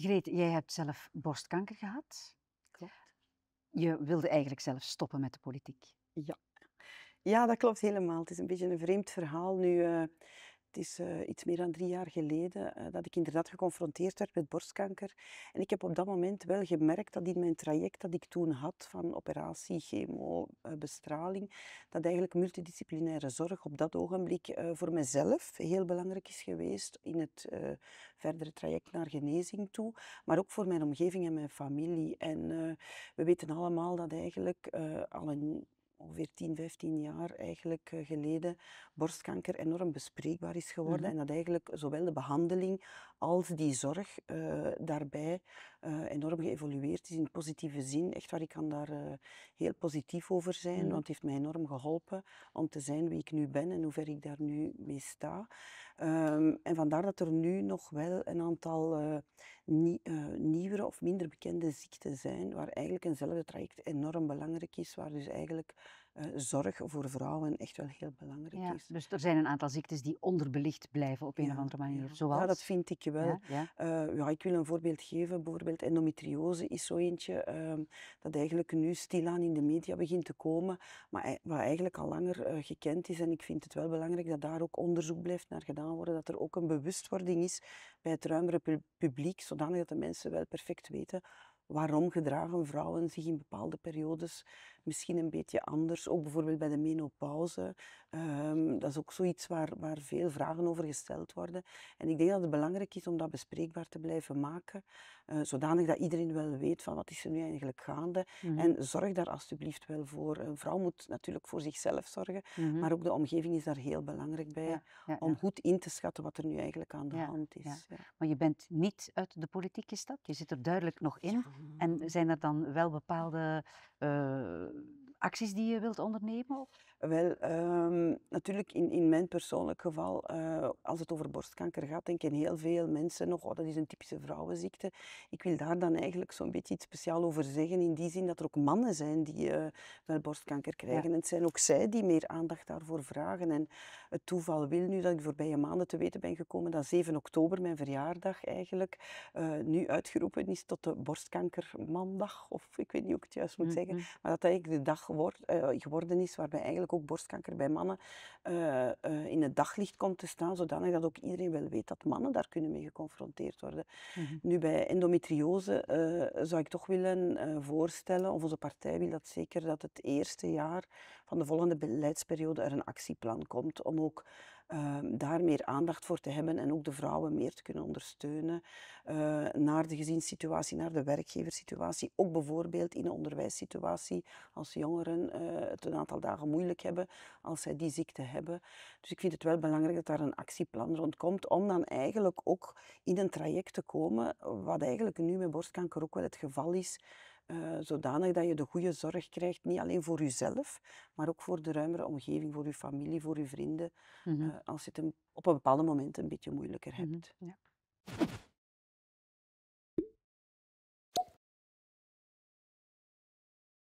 Greet, jij hebt zelf borstkanker gehad. Klopt. Je wilde eigenlijk zelf stoppen met de politiek. Ja. Ja, dat klopt helemaal. Het is een beetje een vreemd verhaal. Nu, eh, is eh, iets meer dan drie jaar geleden eh, dat ik inderdaad geconfronteerd werd met borstkanker. En ik heb op dat moment wel gemerkt dat in mijn traject dat ik toen had van operatie, chemo, eh, bestraling, dat eigenlijk multidisciplinaire zorg op dat ogenblik voor mezelf heel belangrijk is geweest in het verdere traject naar genezing toe, maar ook voor mijn omgeving en mijn familie. En we weten allemaal dat eigenlijk al een ongeveer 10, 15 jaar eigenlijk eh, geleden borstkanker enorm bespreekbaar is geworden. Mhm. En dat eigenlijk zowel de behandeling als die zorg eh, daarbij eh, enorm geëvolueerd is in positieve zin. Echt waar, ik kan daar heel positief over zijn, mhm. want het heeft mij enorm geholpen om te zijn wie ik nu ben en hoe ver ik daar nu mee sta. Ehm, en vandaar dat er nu nog wel een aantal eh, eh, nieuwere of minder bekende ziekten zijn, waar eigenlijk eenzelfde traject enorm belangrijk is, waar dus eigenlijk eh, zorg voor vrouwen echt wel heel belangrijk is. Dus er zijn een aantal ziektes die onderbelicht blijven op een of andere manier. Ja. Zoals? dat vind ik wel. Ja, eh, ja. ik wil een voorbeeld geven. Bijvoorbeeld endometriose is zo eentje ehm, dat eigenlijk nu stilaan in de media begint te komen, maar wat eigenlijk al langer eh, gekend is. En ik vind het wel belangrijk dat daar ook onderzoek blijft naar gedaan worden, dat er ook een bewustwording is bij het ruimere publiek, zodanig dat de mensen wel perfect weten waarom gedragen vrouwen zich in bepaalde periodes misschien een beetje anders. Ook bijvoorbeeld bij de menopauze. Ehm, dat is ook zoiets waar, waar veel vragen over gesteld worden. En ik denk dat het belangrijk is om dat bespreekbaar te blijven maken, uh, zodanig dat iedereen wel weet van wat is er nu eigenlijk gaande. Mm En zorg daar alstublieft wel voor. Een vrouw moet natuurlijk voor zichzelf zorgen, mhm. maar ook de omgeving is daar heel belangrijk bij, om goed in te schatten wat er nu eigenlijk aan de hand is. Maar je bent niet uit de politiek gestapt, je zit er duidelijk nog in. Mhm. En zijn er dan wel bepaalde eh, acties die je wilt ondernemen? Wel, ehm, natuurlijk in, in mijn persoonlijk geval, eh, als het over borstkanker gaat, denken heel veel mensen nog, oh, dat is een typische vrouwenziekte. Ik wil daar dan eigenlijk zo'n beetje iets speciaal over zeggen, in die zin dat er ook mannen zijn die wel eh, borstkanker krijgen. En het zijn ook zij die meer aandacht daarvoor vragen. En het toeval wil nu dat ik voorbije maanden te weten ben gekomen dat 7 oktober, mijn verjaardag eigenlijk, eh, nu uitgeroepen is tot de borstkankermandag, of ik weet niet hoe ik het juist moet zeggen, mhm. maar dat eigenlijk de dag geword, eh, geworden is, waarbij eigenlijk ook borstkanker bij mannen eh, eh, in het daglicht komt te staan, zodanig dat ook iedereen wel weet dat mannen daar kunnen mee geconfronteerd worden. Mhm. Nu, bij endometriose zou ik toch willen voorstellen, of onze partij wil dat zeker, dat het eerste jaar van de volgende beleidsperiode er een actieplan komt om ook Ehm, daar meer aandacht voor te hebben en ook de vrouwen meer te kunnen ondersteunen eh, naar de gezinssituatie, naar de werkgeverssituatie. Ook bijvoorbeeld in de onderwijssituatie, als jongeren eh, het een aantal dagen moeilijk hebben, als zij die ziekte hebben. Dus ik vind het wel belangrijk dat daar een actieplan rond komt, om dan eigenlijk ook in een traject te komen, wat eigenlijk nu met borstkanker ook wel het geval is. Eh, zodanig dat je de goede zorg krijgt, niet alleen voor jezelf, maar ook voor de ruimere omgeving, voor je familie, voor je vrienden, mhm. eh, als je het op een bepaald moment een beetje moeilijker mhm. hebt.